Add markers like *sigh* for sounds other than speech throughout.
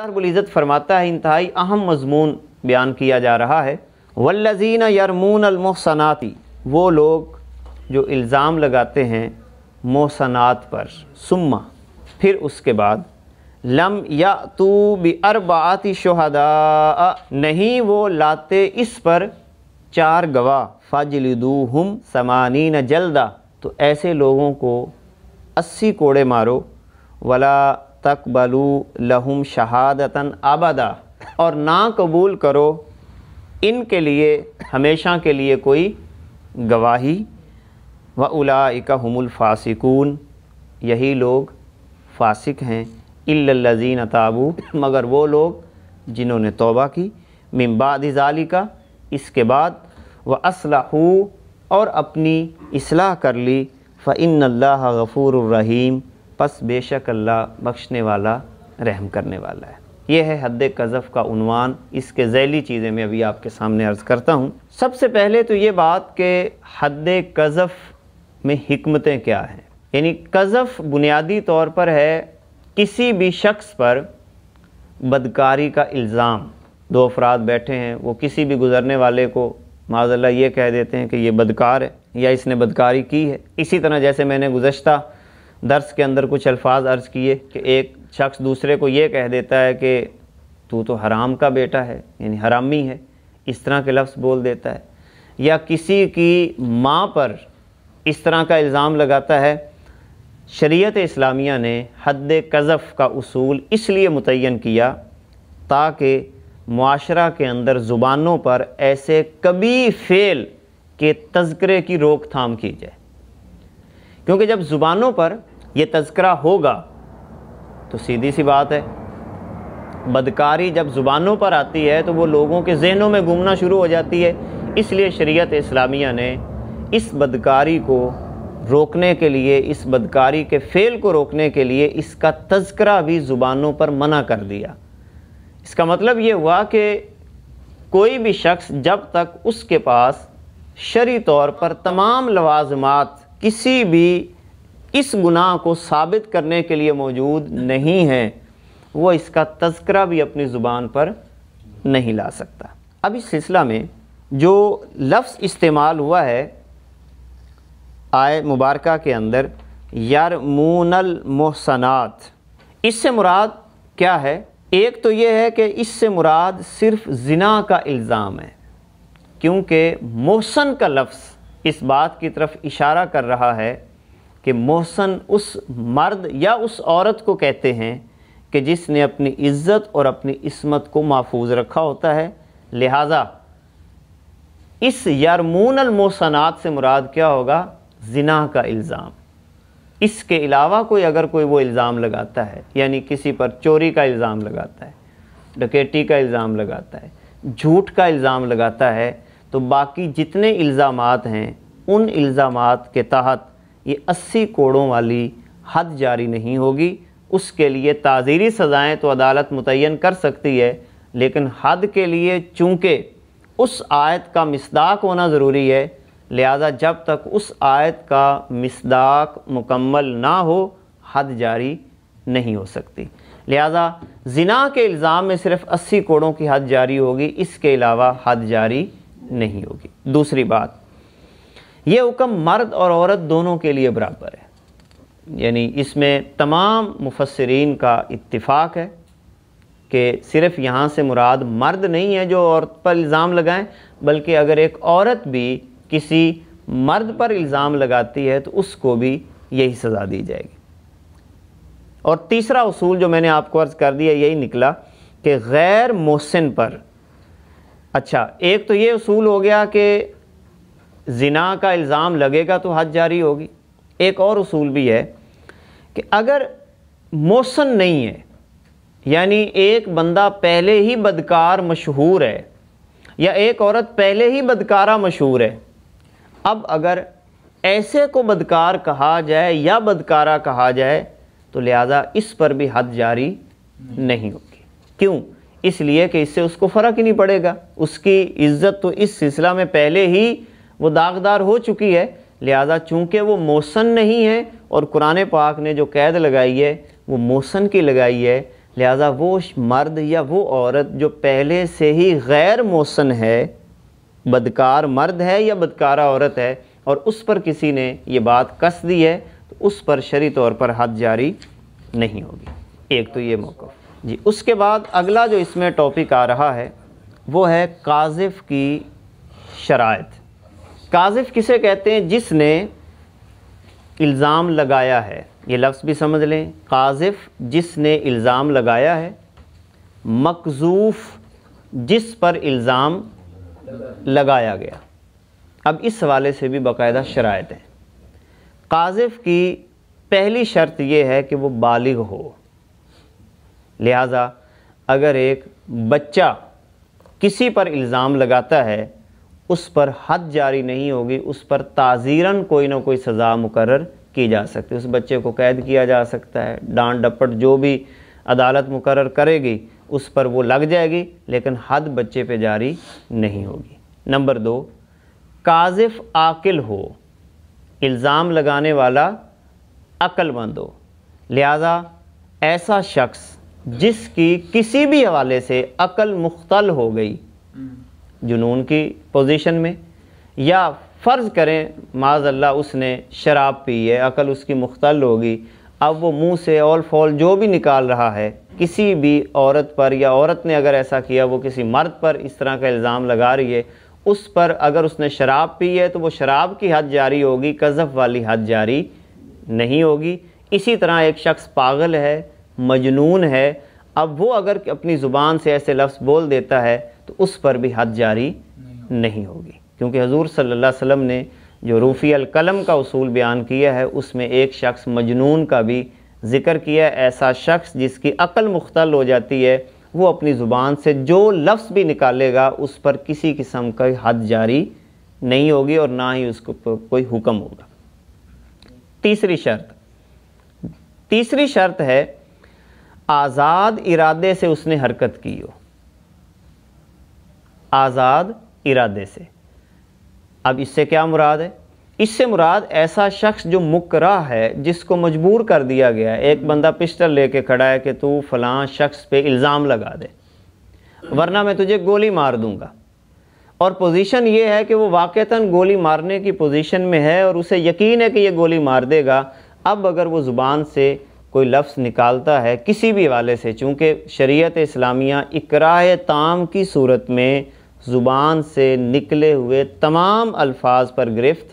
अल्लाह फरमाता है इंतहाई अहम मजमून बयान किया जा रहा है वल्लजीन यरमून अलमोहसनाती वो लोग जो इल्ज़ाम लगाते हैं मोहसनात पर सुम्मा फिर उसके बाद लम या बी बरबाती शहदा नहीं वो लाते इस पर चार गवाह फ़ाजलदू हम समानी न जल्दा तो ऐसे लोगों को अस्सी कोड़े मारो वला तकबलू लहम शहादतन आबादा और ना कबूल करो इनके लिए हमेशा के लिए कोई गवाही व उलाइका हमुल फासिकून यही लोग फासिक हैं इल्लज़ीन ताबू मगर वो लोग जिन्होंने तोबा की मिम्बाद ज़ाली का इसके बाद व असलाहू और अपनी असलाह कर ली फ़ इन गफ़ूर रहीम बस बेशक अल्लाह बख्शने वाला रहम करने वाला है यह है हद कज़फ़ का उनवान इसके जैली चीज़ें मैं अभी आपके सामने अर्ज़ करता हूँ सबसे पहले तो ये बात कि हद कज़फ़ में हमतें क्या हैं यानी कज़फ़ बुनियादी तौर पर है किसी भी शख्स पर बदकारी का इल्ज़ाम दो अफराद बैठे हैं वो किसी भी गुज़रने वाले को माजल्ला ये कह देते हैं कि ये बदकार है या इसने बदकारी की है इसी तरह जैसे मैंने गुज्त दर्स के अंदर कुछ अल्फाज अर्ज़ किए कि एक शख्स दूसरे को ये कह देता है कि तू तो हराम का बेटा है यानी हरामी है इस तरह के लफ्ज़ बोल देता है या किसी की माँ पर इस तरह का इल्ज़ाम लगाता है शरीयत इस्लामिया ने हद कज़फ़ का उसूल इसलिए मुतन किया ताकि माशरा के अंदर ज़ुबानों पर ऐसे कभी फ़ेल के तस्करे की रोकथाम की जाए क्योंकि जब ज़ुबानों पर ये तस्करा होगा तो सीधी सी बात है बदकारी जब ज़ुबानों पर आती है तो वो लोगों के जहनों में घूमना शुरू हो जाती है इसलिए शरीयत इस्लामिया ने इस बदकारी को रोकने के लिए इस बदकारी के फेल को रोकने के लिए इसका तस्करा भी ज़ुबानों पर मना कर दिया इसका मतलब ये हुआ कि कोई भी शख्स जब तक उसके पास शरी तौर पर तमाम लवाजमात किसी भी इस गुनाह को साबित करने के लिए मौजूद नहीं है वो इसका तस्करा भी अपनी ज़ुबान पर नहीं ला सकता अब इस सिलसिला में जो लफ्ज़ इस्तेमाल हुआ है आय मुबारक के अंदर मूनल मोहसनात इससे मुराद क्या है एक तो ये है कि इससे मुराद सिर्फ ज़िना का इल्ज़ाम है क्योंकि मोहसन का लफ्ज़ इस बात की तरफ इशारा कर रहा है कि मोहसन उस मर्द या उस औरत को कहते हैं कि जिसने अपनी इज़्ज़त और अपनी इसमत को महफूज रखा होता है लिहाजा इस यारमून अलमोसनात से मुराद क्या होगा जिना का इल्ज़ाम इसके अलावा कोई अगर कोई वो इल्ज़ाम लगाता है यानी किसी पर चोरी का इल्ज़ाम लगाता है डकेटी का इल्ज़ाम लगाता है झूठ का इल्ज़ाम लगाता है तो बाकी जितने इल्ज़ाम हैं उन इल्ज़ाम के तहत ये अस्सी कोड़ों वाली हद जारी नहीं होगी उसके लिए ताज़ीरी सज़ाएँ तो अदालत मुतन कर सकती है लेकिन हद के लिए चूँकि उस आयत का मसदाक होना ज़रूरी है लिहाजा जब तक उस आयत का मसदाक मुकम्मल ना हो हद जारी नहीं हो सकती लिहाजा जिना के इल्ज़ाम में सिर्फ़ अस्सी कोड़ों की हद जारी होगी इसके अलावा हद जारी नहीं होगी दूसरी बात ये हुक्म मर्द और औरत दोनों के लिए बराबर है यानी इसमें तमाम मुफसरीन का इत्तिफाक है कि सिर्फ़ यहाँ से मुराद मर्द नहीं है जो औरत पर इल्ज़ाम लगाएं बल्कि अगर एक औरत भी किसी मर्द पर इल्ज़ाम लगाती है तो उसको भी यही सज़ा दी जाएगी और तीसरा उसूल जो मैंने आपको अर्ज़ कर दिया यही निकला कि गैर मोहसिन पर अच्छा एक तो ये उसूल हो गया कि ज़िना का इल्ज़ाम लगेगा तो हद जारी होगी एक और असूल भी है कि अगर मौसन नहीं है यानी एक बंदा पहले ही बदकार मशहूर है या एक औरत पहले ही बदकारा मशहूर है अब अगर ऐसे को बदकार कहा जाए या बदकारा कहा जाए तो लिहाजा इस पर भी हद जारी नहीं, नहीं होगी क्यों इसलिए कि इससे उसको फ़र्क ही नहीं पड़ेगा उसकी इज़्ज़त तो इस सिलसिला में पहले ही वो दागदार हो चुकी है लिहाजा चूँकि वो मौसन नहीं है और कुरान पाक ने जो कैद लगाई है वो मौसन की लगाई है लिहाजा वो मर्द या वो औरत जो पहले से ही गैर मौसन है बदकार मर्द है या बदकारा औरत है और उस पर किसी ने ये बात कस दी है तो उस पर शरी तौर पर हद जारी नहीं होगी एक तो ये मौका जी उसके बाद अगला जो इसमें टॉपिक आ रहा है वो है काजिफ़ की शरात काजिफ किसे कहते हैं जिसने इल्ज़ाम लगाया है ये लफ्ज़ भी समझ लें काजिफ जिसने इल्ज़ाम लगाया है मकजूफ़ जिस पर इल्ज़ाम लगाया गया अब इस हवाले से भी बाकायदा शरात हैं काजिफ की पहली शर्त यह है कि वो बालिग हो लिहाजा अगर एक बच्चा किसी पर इल्ज़ाम लगाता है उस पर हद जारी नहीं होगी उस पर ताजीरन कोई ना कोई सज़ा मुकर की जा सकती है उस बच्चे को कैद किया जा सकता है डांट डपट जो भी अदालत मुकर करेगी उस पर वो लग जाएगी लेकिन हद बच्चे पे जारी नहीं होगी नंबर दो काजिफ आकिल हो इल्ज़ाम लगाने वाला अक्लमंद हो लिहाजा ऐसा शख्स जिसकी किसी भी हवाले से अकल मुख्तल हो गई हम्म। जुनून की पोजीशन में या फ़र्ज़ करें माज अल्लाह उसने शराब पी है अकल उसकी मुख्तल होगी अब वो मुंह से ऑल फॉल जो भी निकाल रहा है किसी भी औरत पर या औरत ने अगर ऐसा किया वो किसी मर्द पर इस तरह का इल्ज़ाम लगा रही है उस पर अगर उसने शराब पी है तो वो शराब की हद जारी होगी कज़फ़ वाली हद जारी नहीं होगी इसी तरह एक शख्स पागल है मजनून है अब वो अगर अपनी ज़ुबान से ऐसे लफ्ज़ बोल देता है तो उस पर भी हद जारी नहीं होगी क्योंकि हजूर सल्ला वसम ने जो रूफ़ी अलकलम का उसूल बयान किया है उसमें एक शख्स मजनून का भी जिक्र किया ऐसा शख्स जिसकी अकल मुख्तल हो जाती है वो अपनी ज़ुबान से जो लफ्ज़ भी निकालेगा उस पर किसी किस्म का हद जारी नहीं होगी और ना ही उसको कोई हुक्म होगा तीसरी शर्त तीसरी शर्त है आज़ाद इरादे से उसने हरकत की हो आज़ाद इरादे से अब इससे क्या मुराद है इससे मुराद ऐसा शख्स जो मुकरा है जिसको मजबूर कर दिया गया है एक बंदा पिस्टल लेके खड़ा है कि तू फलां शख्स पे इल्ज़ाम लगा दे वरना मैं तुझे गोली मार दूंगा और पोजीशन ये है कि वो वाक़ता गोली मारने की पोजीशन में है और उसे यकीन है कि ये गोली मार देगा अब अगर वो ज़ुबान से कोई लफ्ज़ निकालता है किसी भी वाले से चूँकि शरीत इस्लामिया इकराह ताम की सूरत में ज़ुबान से निकले हुए तमाम अल्फाज पर गिरफ्त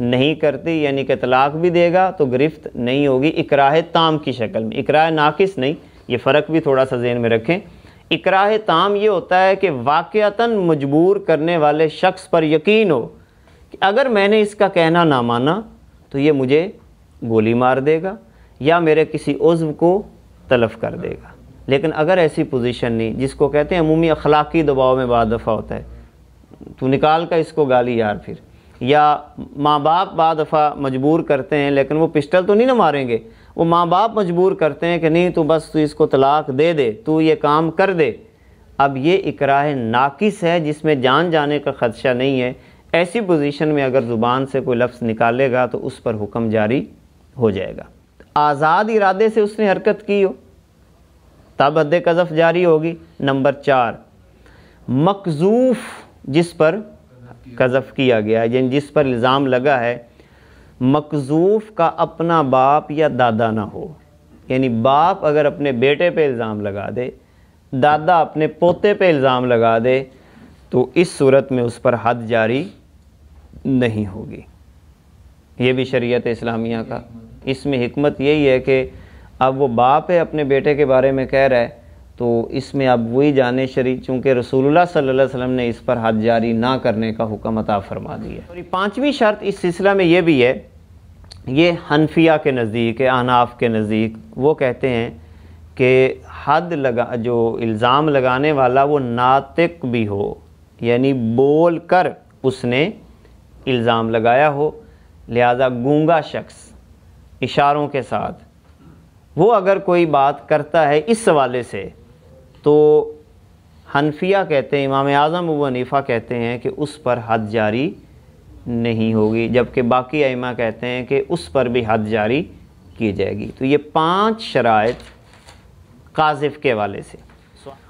नहीं करती यानी कि तलाक भी देगा तो गिरफ्त नहीं होगी इकराह ताम की शक्ल में इकराह नाकिस नहीं ये फ़र्क भी थोड़ा सा जहन में रखें इकराह ताम ये होता है कि वाक़ता मजबूर करने वाले शख्स पर यकीन हो कि अगर मैंने इसका कहना ना माना तो ये मुझे गोली मार देगा या मेरे किसी उज्व को तलफ कर देगा लेकिन अगर ऐसी पोजीशन नहीं जिसको कहते हैं अमूमी अखलाकी दबाव में बार दफ़ा होता है तो निकाल का इसको गाली यार फिर या माँ बाप बार दफ़ा मजबूर करते हैं लेकिन वो पिस्टल तो नहीं ना मारेंगे वो माँ बाप मजबूर करते हैं कि नहीं तो बस तू इसको तलाक दे दे तू ये काम कर दे अब ये इकराह नाकिस है जिसमें जान जाने का ख़दशा नहीं है ऐसी पोजीशन में अगर ज़ुबान से कोई लफ्ज़ निकालेगा तो उस पर हुक्म जारी हो जाएगा आज़ाद इरादे से उसने हरकत की हो तब हद कज़फ़ जारी होगी नंबर चार मकजूफ़ जिस पर कज़फ़ किया गया है यानी जिस पर इल्ज़ाम लगा है मकजूफ़ का अपना बाप या दादा ना हो यानी बाप अगर अपने बेटे पे इल्ज़ाम लगा दे दादा अपने पोते पे इल्ज़ाम लगा दे तो इस सूरत में उस पर हद जारी नहीं होगी ये भी शरीयत इस्लामिया का इसमें हमत यही है कि अब वो बाप है अपने बेटे के बारे में कह रहा है तो इसमें अब वही जाने शरी चूँकि रसूलुल्लाह सल्लल्लाहु अलैहि वसल्लम ने इस पर हाथ जारी ना करने का हुक्म अता फरमा दिया और पाँचवीं शर्त इस सिलसिला में ये भी है ये हनफिया के नज़दीक अनाफ़ के नज़दीक वो कहते हैं कि हद लगा जो इल्ज़ाम लगाने वाला वो नातिक भी हो यानी बोल कर उसने इल्ज़ाम लगाया हो लिहाजा गूँगा शख्स इशारों के साथ वो अगर कोई बात करता है इस हवाले से तो हनफिया कहते हैं इमाम आज़म अबू कहते हैं कि उस पर हद जारी नहीं होगी जबकि बाकी आइमा कहते हैं कि उस पर भी हद जारी की जाएगी तो ये पांच शराइ काजिफ़ के वाले से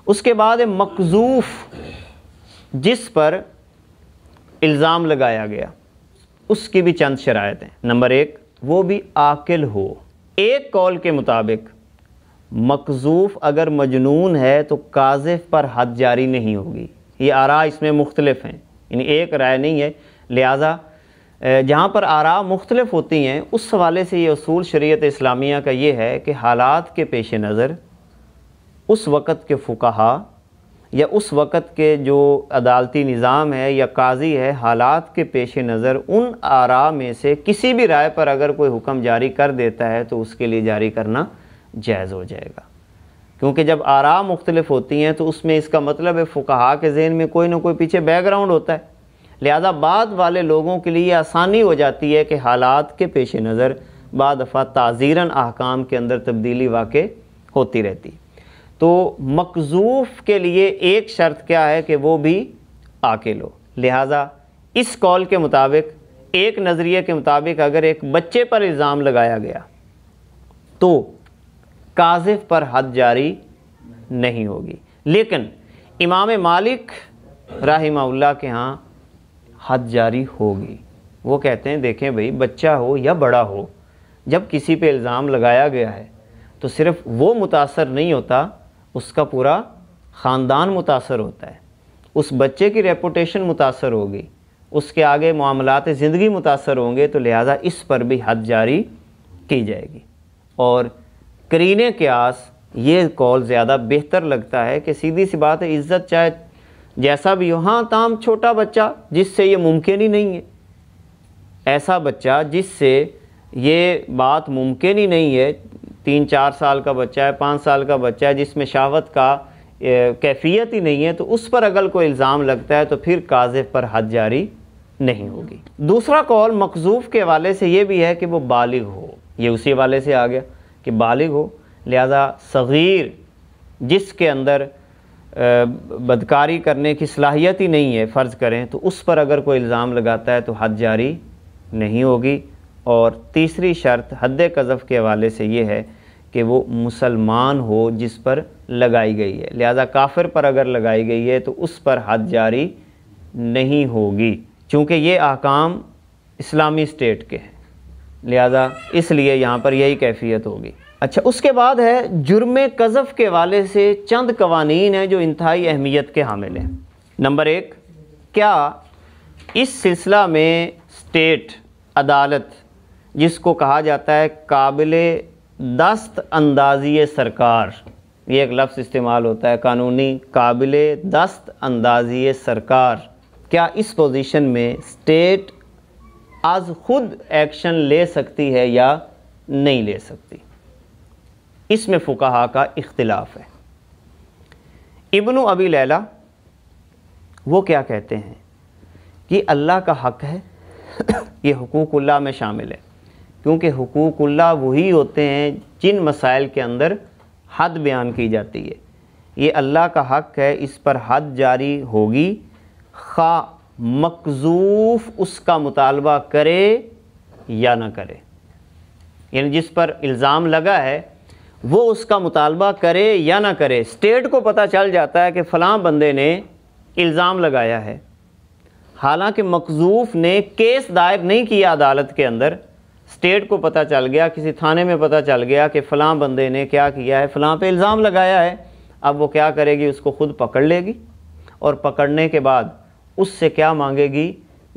उसके बाद मकजूफ़ जिस पर इल्ज़ाम लगाया गया उसकी भी चंद शरात हैं नंबर एक वो भी आकिल हो एक कॉल के मुताबिक मकजूफ़ अगर मजनून है तो काजिफ पर हद जारी नहीं होगी ये आरा इसमें मुख्तलफ हैं यानी एक राय नहीं है लिहाजा जहाँ पर आरा मुख्तलफ होती हैं उस हवाले से ये असूल शरीत इस्लामिया का ये है कि हालात के पेश नज़र उस वक़्त के फ़ुकाहा या उस वक़्त के जो अदालती निज़ाम है या काजी है हालात के पेश नज़र उन आरा में से किसी भी राय पर अगर कोई हुक्म जारी कर देता है तो उसके लिए जारी करना जायज़ हो जाएगा क्योंकि जब आरा मुख्तलिफ होती हैं तो उसमें इसका मतलब है फ़ुकहा के जहन में कोई ना कोई पीछे बैकग्राउंड होता है लिहाजा बाद वाले लोगों के लिए आसानी हो जाती है कि हालात के पेश नज़र बाद दफ़ा ताज़ीरन अहकाम के अंदर तब्दीली वाक़ होती रहती है तो मकजूफ़ के लिए एक शर्त क्या है कि वो भी आके लो लिहाजा इस कॉल के मुताबिक एक नज़रिए के मुताबिक अगर एक बच्चे पर इल्ज़ाम लगाया गया तो काजिफ पर हद जारी नहीं होगी लेकिन इमाम मालिक राहिमा के यहाँ हद जारी होगी वो कहते हैं देखें भाई बच्चा हो या बड़ा हो जब किसी पे इल्ज़ाम लगाया गया है तो सिर्फ़ वो मुतासर नहीं होता उसका पूरा ख़ानदान मुतासर होता है उस बच्चे की रेपुटेशन मुतासर होगी उसके आगे मामलात ज़िंदगी मुतासर होंगे तो लिहाजा इस पर भी हद जारी की जाएगी और करीने क्यास ये कॉल ज़्यादा बेहतर लगता है कि सीधी सी बात है इज़्ज़त चाहे जैसा भी हो हाँ ताम छोटा बच्चा जिससे ये मुमकिन ही नहीं है ऐसा बच्चा जिससे ये बात मुमकिन ही नहीं है तीन चार साल का बच्चा है पाँच साल का बच्चा है जिसमें शहावत का कैफियत ही नहीं है तो उस पर अगर कोई इल्ज़ाम लगता है तो फिर काजिफ पर हद जारी नहीं होगी दूसरा कौल मकजूफ़ के वाले से ये भी है कि वो बालिग हो ये उसी वाले से आ गया कि बालिग हो लिहाजा सग़ीर जिसके अंदर बदकारी करने की सलाहियत ही नहीं है फ़र्ज़ करें तो उस पर अगर कोई इल्ज़ाम लगाता है तो हद जारी नहीं होगी और तीसरी शर्त हद कज़फ़ के हवाले से ये है कि वो मुसलमान हो जिस पर लगाई गई है लिहाजा काफिर पर अगर लगाई गई है तो उस पर हद जारी नहीं होगी चूँकि ये अहकाम इस्लामी स्टेट के हैं लिहाजा इसलिए यहाँ पर यही कैफियत होगी अच्छा उसके बाद है जुर्म कज़फ़ के वाले से चंद कवानीन हैं जो इंतहाई अहमियत के हामिल हैं नंबर एक क्या इस सिलसिला में स्टेट अदालत जिसको कहा जाता है काबिल दस्त अंदाजी सरकार ये एक लफ्ज़ इस्तेमाल होता है कानूनी काबिल दस्त अंदाजी सरकार क्या इस पोजीशन में स्टेट आज खुद एक्शन ले सकती है या नहीं ले सकती इसमें फ़ुकाहा का इख्तलाफ है इब्न अबी लैला वो क्या कहते हैं कि अल्लाह का हक है ये हकूक़ुल्ला में शामिल है क्योंकि हकूकुल्ला वही होते हैं जिन मसाइल के अंदर हद बयान की जाती है ये अल्लाह का हक है इस पर हद जारी होगी खा मकजूफ़ उसका मुतालबा करे या ना करे यानी जिस पर इल्ज़ाम लगा है वो उसका मुतालबा करे या ना करे स्टेट को पता चल जाता है कि फ़लाँ बंदे ने इल्ज़ाम लगाया है हालांकि मकजूफ़ ने केस दायर नहीं किया अदालत के अंदर स्टेट को पता चल गया किसी थाने में पता चल गया कि फ़लाँ बंदे ने क्या किया है फ़लाँ पे इल्ज़ाम लगाया है अब वो क्या करेगी उसको खुद पकड़ लेगी और पकड़ने के बाद उससे क्या मांगेगी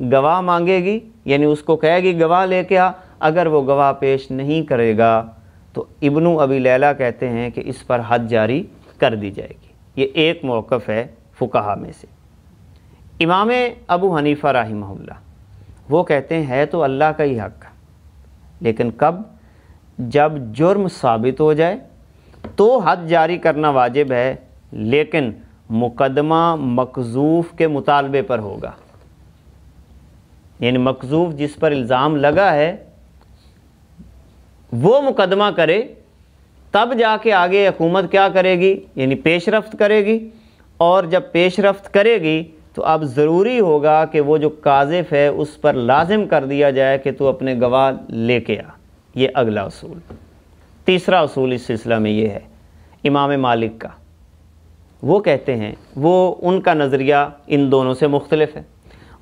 गवाह मांगेगी यानी उसको कहेगी गवाह लेके आ अगर वो गवाह पेश नहीं करेगा तो इब्नु अबी लैला कहते हैं कि इस पर हद जारी कर दी जाएगी ये एक मौक़ है फ़ुकाहा में से इमाम अबू हनीफ़ा राहिमहुल्ला वो कहते हैं तो अल्लाह का ही हक़ है लेकिन कब जब जुर्म साबित हो जाए तो हद जारी करना वाजिब है लेकिन मुकदमा मकजूफ़ के मुतालबे पर होगा यानी मकजूफ़ जिस पर इल्ज़ाम लगा है वो मुकदमा करे तब जाके आगे हुकूमत क्या करेगी यानी पेशरफ्त करेगी और जब पेशरफ्त करेगी तो अब ज़रूरी होगा कि वो जो काजिफ है उस पर लाजिम कर दिया जाए कि तू अपने गवाह लेके आ ये अगला असूल तीसरा असूल इस सिलसिला में ये है इमाम मालिक का वो कहते हैं वो उनका नज़रिया इन दोनों से मुख्तलफ है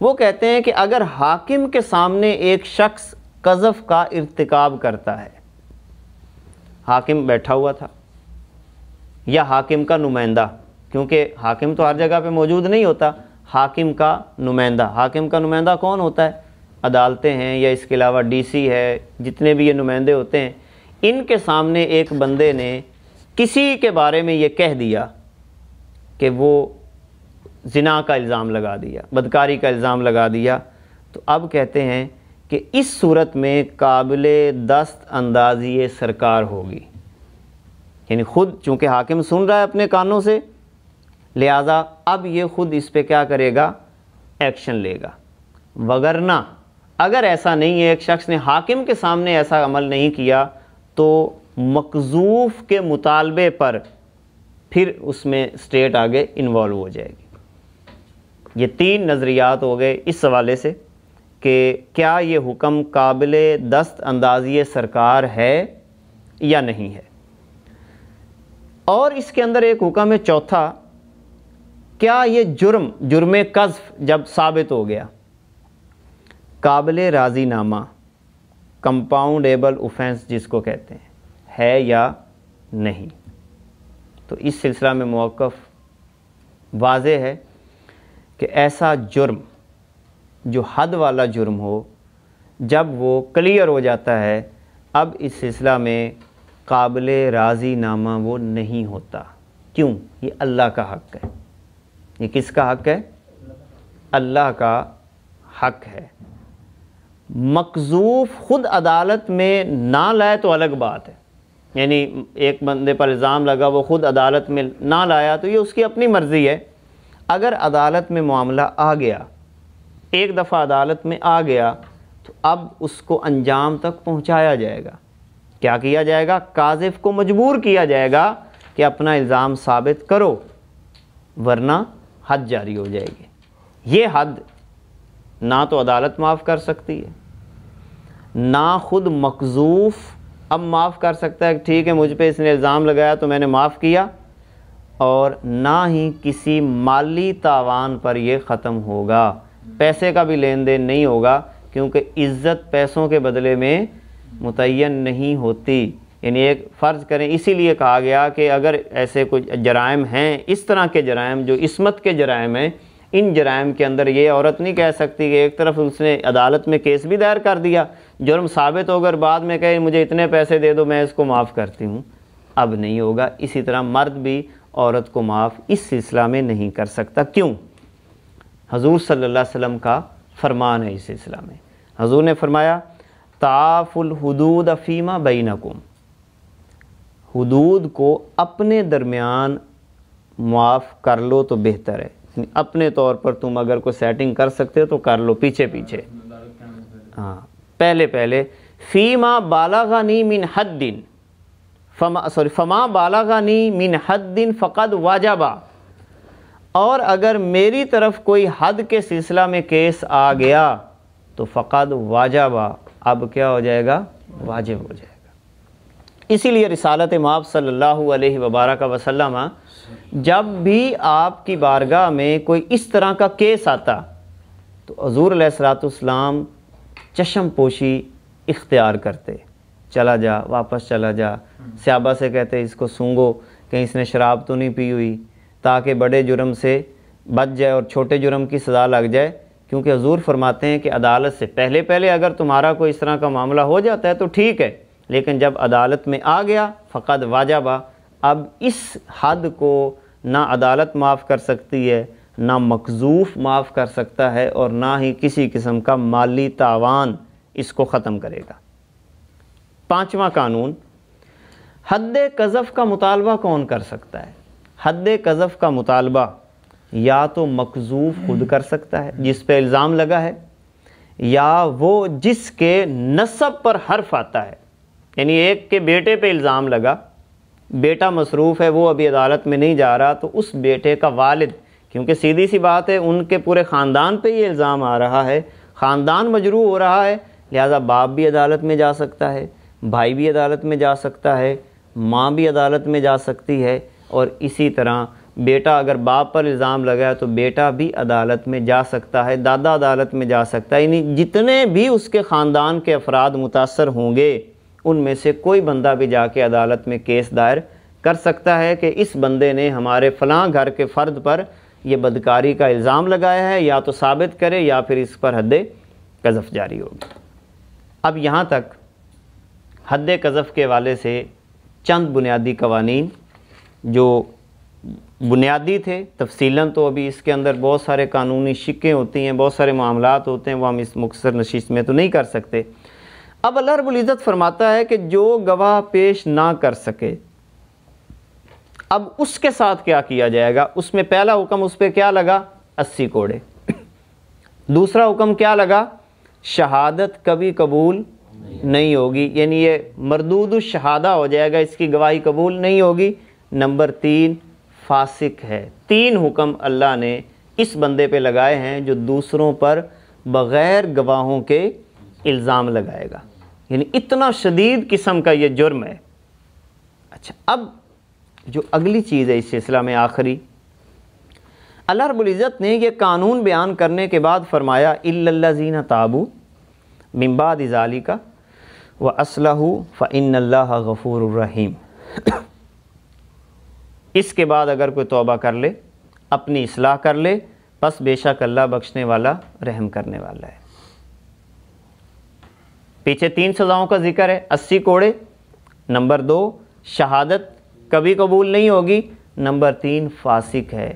वो कहते हैं कि अगर हाकिम के सामने एक शख्स कज़फ़ का इरतकब करता है हाकिम बैठा हुआ था या हाकिम का नुमाइंदा क्योंकि हाकिम तो हर जगह पे मौजूद नहीं होता हाकिम का नुमाइंदा हाकिम का नुमाइंदा कौन होता है अदालतें हैं या इसके अलावा डीसी है जितने भी ये नुमाइंदे होते हैं इनके सामने एक बंदे ने किसी के बारे में ये कह दिया कि वो जिना का इल्ज़ाम लगा दिया बदकारी का इल्ज़ाम लगा दिया तो अब कहते हैं कि इस सूरत में काबिल दस्त अंदाजी सरकार होगी यानी ख़ुद चूँकि हाकिम सुन रहा है अपने कानों से लिहाजा अब ये ख़ुद इस पर क्या करेगा एक्शन लेगा वगरना अगर ऐसा नहीं है एक शख्स ने हाकिम के सामने ऐसा अमल नहीं किया तो मकजूफ़ के मुतालबे पर फिर उसमें स्टेट आगे इन्वॉल्व हो जाएगी ये तीन नज़रियात हो गए इस हवाले से कि क्या ये हुक्म काबिल दस्त अंदाजी सरकार है या नहीं है और इसके अंदर एक हुक्म है चौथा क्या ये जुर्म जुर्म कज़फ जब साबित हो गया काबिल राजीनामा कंपाउंडेबल ऑफेंस जिसको कहते हैं है या नहीं तो इस सिलसिला में मौक़ वाज है कि ऐसा जुर्म जो हद वाला जुर्म हो जब वो क्लियर हो जाता है अब इस सिलसिला में काबिल राजीनामा वो नहीं होता क्यों ये अल्लाह का हक है ये किसका हक है अल्लाह का हक है मकजूफ़ ख़ुद अदालत में ना लाए तो अलग बात है यानी एक बंदे पर इल्ज़ाम लगा वो ख़ुद अदालत में ना लाया तो ये उसकी अपनी मर्ज़ी है अगर अदालत में मामला आ गया एक दफ़ा अदालत में आ गया तो अब उसको अंजाम तक पहुंचाया जाएगा क्या किया जाएगा काजिफ़ को मजबूर किया जाएगा कि अपना इल्ज़ाम साबित करो वरना हद जारी हो जाएगी ये हद ना तो अदालत माफ़ कर सकती है ना खुद मकजूफ़ अब माफ़ कर सकता है ठीक है मुझ पे इसने इल्ज़ाम लगाया तो मैंने माफ़ किया और ना ही किसी माली तावान पर यह ख़त्म होगा पैसे का भी लेन देन नहीं होगा क्योंकि इज़्ज़त पैसों के बदले में मुतन नहीं होती यानी एक फ़र्ज़ करें इसीलिए कहा गया कि अगर ऐसे कुछ जराइम हैं इस तरह के जराइम जो इसमत के जराइम हैं इन जराइम के अंदर ये औरत नहीं कह सकती कि एक तरफ उसने अदालत में केस भी दायर कर दिया जुर्म साबित होकर बाद में कहे मुझे इतने पैसे दे दो मैं इसको माफ़ करती हूँ अब नहीं होगा इसी तरह मर्द भी औरत को माफ़ इस सिलसिला में नहीं कर सकता क्यों हजूर सल्ला वसम का फ़रमान है इस सिलसिला में हजूर ने फरमाया ताफ़ुल हदूद अफीमा बीनकुम हदूद को अपने दरमियान माफ़ कर लो तो बेहतर है अपने तौर पर तुम अगर कोई सेटिंग कर सकते हो तो कर लो पीछे पीछे हाँ पहले पहले फ़ीमा नी मिन दिन फमा सॉरी फमा नी मिन दिन फ़कद वाजबा और अगर मेरी तरफ कोई हद के सिलसिला में केस आ गया तो फ़कद वाजबा अब क्या हो जाएगा वाजिब हो जाएगा इसीलिए रिसालत माप सल्लल्लाहु अलैहि वबारक वसल्लम जब भी आपकी बारगाह में कोई इस तरह का केस आता तो हजूर सलातम चशम पोशी इख्तियार करते चला जा वापस चला जा स्याबा से कहते इसको सूंगो कहीं इसने शराब तो नहीं पी हुई ताकि बड़े जुर्म से बच जाए और छोटे जुर्म की सज़ा लग जाए क्योंकि हजूर फरमाते हैं कि अदालत से पहले पहले अगर तुम्हारा कोई इस तरह का मामला हो जाता है तो ठीक है लेकिन जब अदालत में आ गया फ़कत वाजबा अब इस हद को ना अदालत माफ़ कर सकती है ना मकजूफ़ माफ़ कर सकता है और ना ही किसी किस्म का माली तावान इसको ख़त्म करेगा पाँचवा कानून हद कज़फ़ का मुतालबा कौन कर सकता है हद कज़फ़ का मुतालबा या तो मकजूफ़ खुद कर सकता है जिस पर इल्ज़ाम लगा है या वो जिसके नसब पर हर्फ आता है यानी एक के बेटे पे इल्ज़ाम लगा बेटा मसरूफ़ है वो अभी अदालत में नहीं जा रहा तो उस बेटे का वालिद क्योंकि सीधी सी बात है उनके पूरे ख़ानदान पे ये इल्ज़ाम आ रहा है ख़ानदान मजरू हो रहा है लिहाजा बाप भी अदालत में जा सकता है भाई भी अदालत में जा सकता है माँ भी अदालत में जा सकती है और इसी तरह बेटा अगर बाप पर इल्ज़ाम लगाया तो बेटा भी अदालत में जा सकता है दादा अदालत में जा सकता है यानी जितने भी उसके ख़ानदान के अफराद मुतासर होंगे उनमें से कोई बंदा भी जाके अदालत में केस दायर कर सकता है कि इस बंदे ने हमारे फ़लाँ घर के फ़र्द पर यह बदकारी का इल्ज़ाम लगाया है या तो साबित करे या फिर इस पर हद कज़फ़ जारी होगी अब यहाँ तक हद कज़फ़ के वाले से चंद बुनियादी कवानी जो बुनियादी थे तफसीला तो अभी इसके अंदर बहुत सारे कानूनी शिक्कें होती हैं बहुत सारे मामला होते हैं वो हम इस मुख्तर नशीस में तो नहीं कर सकते अब अल्लाह इज़्ज़त फरमाता है कि जो गवाह पेश ना कर सके अब उसके साथ क्या किया जाएगा उसमें पहला हुक्म उस पर क्या लगा अस्सी कोड़े दूसरा हुक्म क्या लगा शहादत कभी कबूल नहीं होगी यानी ये मरदूद शहादा हो जाएगा इसकी गवाही कबूल नहीं होगी नंबर तीन फासिक है तीन हुक्म अल्लाह ने इस बंदे पे लगाए हैं जो दूसरों पर बग़ैर गवाहों के इल्ज़ाम लगाएगा यानी इतना शदीद किस्म का ये जुर्म है अच्छा अब जो अगली चीज़ है इस सिलसिला में आखिरी अल्लाह ने यह कानून बयान करने के बाद फ़रमाया इल्लाजीना ताबू मिम्बाद इजाली का व असलहू फ़िन गफ़ूररहीम *coughs* इसके बाद अगर कोई तोबा कर ले अपनी असलाह कर ले बस बेशक अल्लाह बख्शने वाला रहम करने वाला है पीछे तीन सज़ाओं का जिक्र है अस्सी कोड़े नंबर दो शहादत कभी कबूल नहीं होगी नंबर तीन फासिक है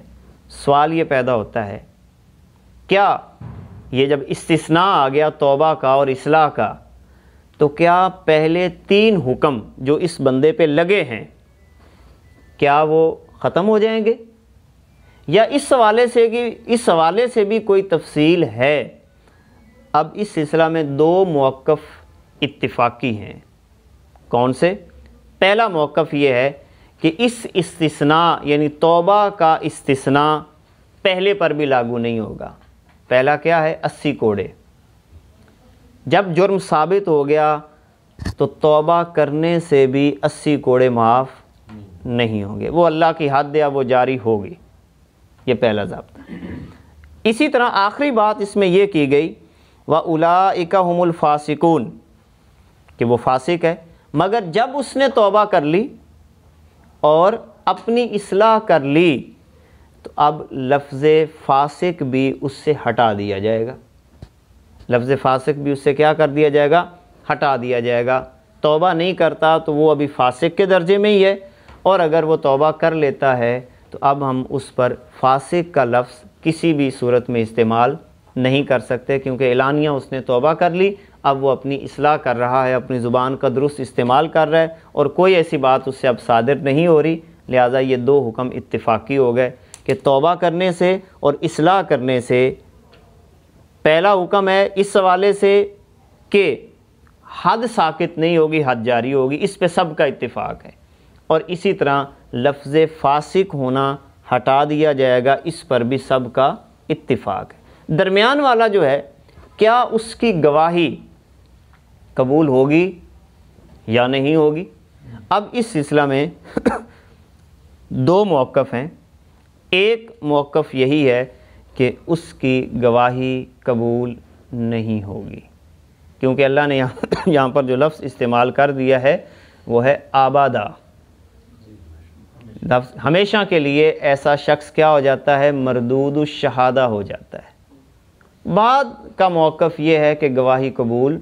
सवाल ये पैदा होता है क्या ये जब इस्तना आ गया तोबा का और इसलाह का तो क्या पहले तीन हुक्म जो इस बंदे पे लगे हैं क्या वो ख़त्म हो जाएंगे या इस हवाले से कि इस हवाले से भी कोई तफसील है अब इस सिलसिला में दो मौक़ इतफ़ाकी हैं कौन से पहला मौक़ ये है कि इस इस्तना यानी तोबा का इस्तना पहले पर भी लागू नहीं होगा पहला क्या है अस्सी कोड़े जब जुर्म साबित हो गया तो तोबा करने से भी अस्सी कोड़े माफ़ नहीं होंगे वो अल्लाह की हद या वो जारी होगी ये पहला जबता इसी तरह आखिरी बात इसमें यह की गई व उलाइका हमल फासिकून कि वो फासिक है मगर जब उसने तोबा कर ली और अपनी असलाह कर ली तो अब लफ्ज़ फासिक भी उससे हटा दिया जाएगा लफ्ज़ फासिक भी उससे क्या कर दिया जाएगा हटा दिया जाएगा तोबा नहीं करता तो वो अभी फासिक के दर्जे में ही है और अगर वो तोबा कर लेता है तो अब हम उस पर फासिक का लफ्ज़ किसी भी सूरत में इस्तेमाल नहीं कर सकते क्योंकि एलानिया उसने तोबा कर ली अब वो अपनी असलाह कर रहा है अपनी ज़ुबान का दुरुस्त इस्तेमाल कर रहा है और कोई ऐसी बात उससे अब सादिर नहीं हो रही लिहाजा ये दो हुक्म इतफाक़ी हो गए कि तोबा करने से और असलाह करने से पहला हुक्म है इस हवाले से कि हद साकित नहीं होगी हद जारी होगी इस पर सब का इत्तेफाक है और इसी तरह लफ्ज़ फासिक होना हटा दिया जाएगा इस पर भी सब का है दरमियान वाला जो है क्या उसकी गवाही कबूल होगी या नहीं होगी अब इस सिलसिला में *coughs* दो मौक़ हैं एक मौक़ यही है कि उसकी गवाही कबूल नहीं होगी क्योंकि अल्लाह ने यहाँ *coughs* यहाँ पर जो लफ्ज़ इस्तेमाल कर दिया है वो है आबादा लफ्ज़ हमेशा के लिए ऐसा शख्स क्या हो जाता है मरदूद शहादा हो जाता है बाद का मौक़ यह है कि गवाही कबूल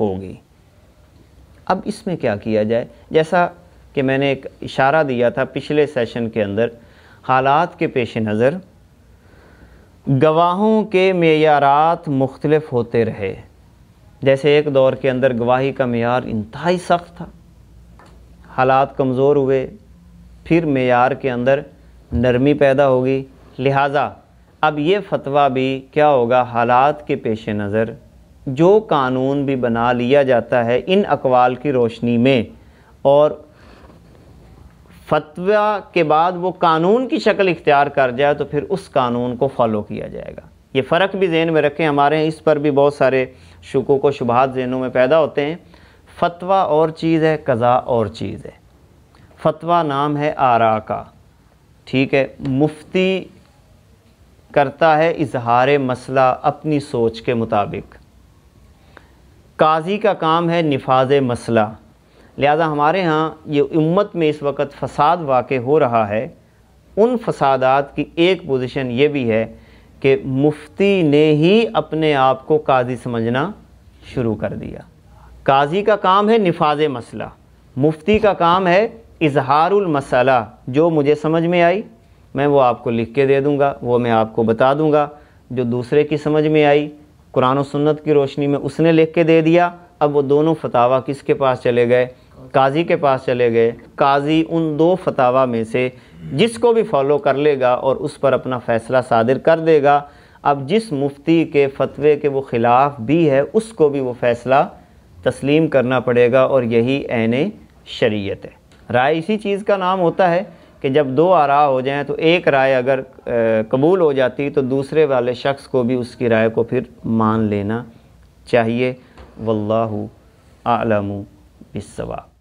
होगी अब इसमें क्या किया जाए जैसा कि मैंने एक इशारा दिया था पिछले सेशन के अंदर हालात के पेश नज़र गवाहों के मैारात मुख्तलफ होते रहे जैसे एक दौर के अंदर गवाही का मैार इंतहाई सख्त था हालात कमज़ोर हुए फिर मैार के अंदर नरमी पैदा होगी लिहाजा अब ये फतवा भी क्या होगा हालात के पेश नज़र जो कानून भी बना लिया जाता है इन अकवाल की रोशनी में और फतवा के बाद वो कानून की शक्ल इख्तियार कर जाए तो फिर उस कानून को फॉलो किया जाएगा ये फ़र्क भी जेन में रखें हमारे इस पर भी बहुत सारे शुकों को शुबात जेनों में पैदा होते हैं फतवा और चीज़ है कज़ा और चीज़ है फतवा नाम है आरा का ठीक है मुफ्ती करता है इजहार मसला अपनी सोच के मुताबिक काजी का काम है नफाज मसला लिहाजा हमारे यहाँ ये उम्मत में इस वक्त फसाद वाक़ हो रहा है उन फसादात की एक पोजीशन ये भी है कि मुफ्ती ने ही अपने आप को काजी समझना शुरू कर दिया काजी का काम है नफाज मसला मुफ्ती का काम है इजहारमसला जो मुझे समझ में आई मैं वो आपको लिख के दे दूँगा वो मैं आपको बता दूँगा जो दूसरे की समझ में आई कुरान सन्नत सुन्नत की रोशनी में उसने लिख के दे दिया अब वो दोनों फतावा किसके पास चले गए काजी के पास चले गए काजी उन दो फतावा में से जिसको भी फॉलो कर लेगा और उस पर अपना फ़ैसला सादिर कर देगा अब जिस मुफ्ती के फतवे के वो ख़िलाफ़ भी है उसको भी वो फ़ैसला तस्लीम करना पड़ेगा और यही एन शरीयत है राय इसी चीज़ का नाम होता है कि जब दो आरा हो जाएं तो एक राय अगर कबूल हो जाती तो दूसरे वाले शख्स को भी उसकी राय को फिर मान लेना चाहिए वल्लाहु आलम बिसवा